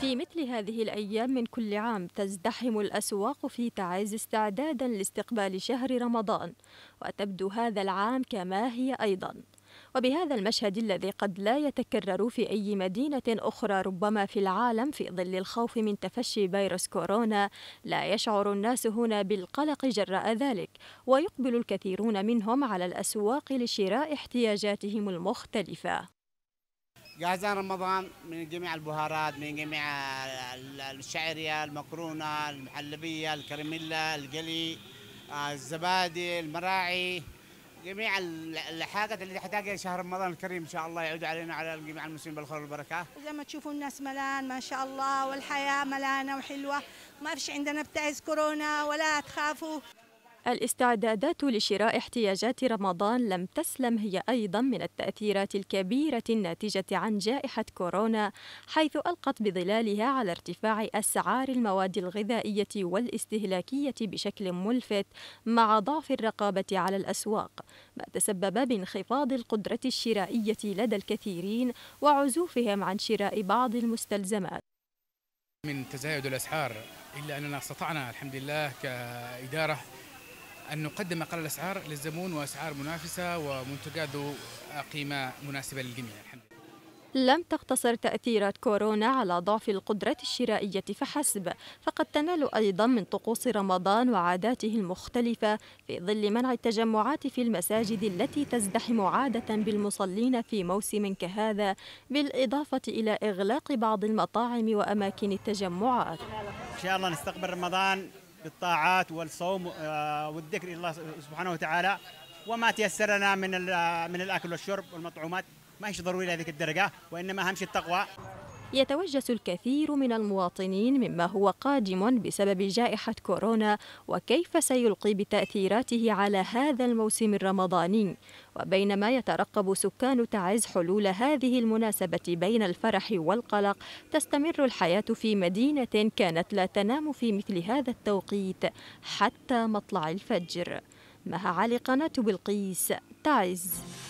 في مثل هذه الأيام من كل عام تزدحم الأسواق في تعز استعدادا لاستقبال شهر رمضان وتبدو هذا العام كما هي أيضا وبهذا المشهد الذي قد لا يتكرر في أي مدينة أخرى ربما في العالم في ظل الخوف من تفشي فيروس كورونا لا يشعر الناس هنا بالقلق جراء ذلك ويقبل الكثيرون منهم على الأسواق لشراء احتياجاتهم المختلفة جاهزان رمضان من جميع البهارات من جميع الشعريه المكرونه المحلبيه الكرميله القلي آه، الزبادي المراعي جميع الحاجات اللي تحتاجها شهر رمضان الكريم ان شاء الله يعود علينا وعلى جميع المسلمين بالخير والبركه. زي ما تشوفوا الناس ملان ما شاء الله والحياه ملانه وحلوه ما فيش عندنا بتعز كورونا ولا تخافوا. الاستعدادات لشراء احتياجات رمضان لم تسلم هي أيضا من التأثيرات الكبيرة الناتجة عن جائحة كورونا حيث ألقت بظلالها على ارتفاع أسعار المواد الغذائية والاستهلاكية بشكل ملفت مع ضعف الرقابة على الأسواق ما تسبب بانخفاض القدرة الشرائية لدى الكثيرين وعزوفهم عن شراء بعض المستلزمات من تزايد الأسعار إلا أننا استطعنا الحمد لله كإدارة أن نقدم أقل الأسعار للزبون وأسعار منافسة ومنتجات ذو قيمة مناسبة للجميع الحمد لله لم تقتصر تأثيرات كورونا على ضعف القدرة الشرائية فحسب، فقد تنال أيضا من طقوس رمضان وعاداته المختلفة في ظل منع التجمعات في المساجد التي تزدحم عادة بالمصلين في موسم كهذا، بالإضافة إلى إغلاق بعض المطاعم وأماكن التجمعات. إن شاء الله نستقبل رمضان بالطاعات والصوم آه، والذكر الى الله سبحانه وتعالى وما تيسر لنا من آه، من الاكل والشرب والمطعومات ما هيش ضروري لهذيك الدرجه وانما اهم شيء التقوى يتوجس الكثير من المواطنين مما هو قادم بسبب جائحة كورونا وكيف سيلقي بتأثيراته على هذا الموسم الرمضاني وبينما يترقب سكان تعز حلول هذه المناسبة بين الفرح والقلق تستمر الحياة في مدينة كانت لا تنام في مثل هذا التوقيت حتى مطلع الفجر مها علي قناة بلقيس تعز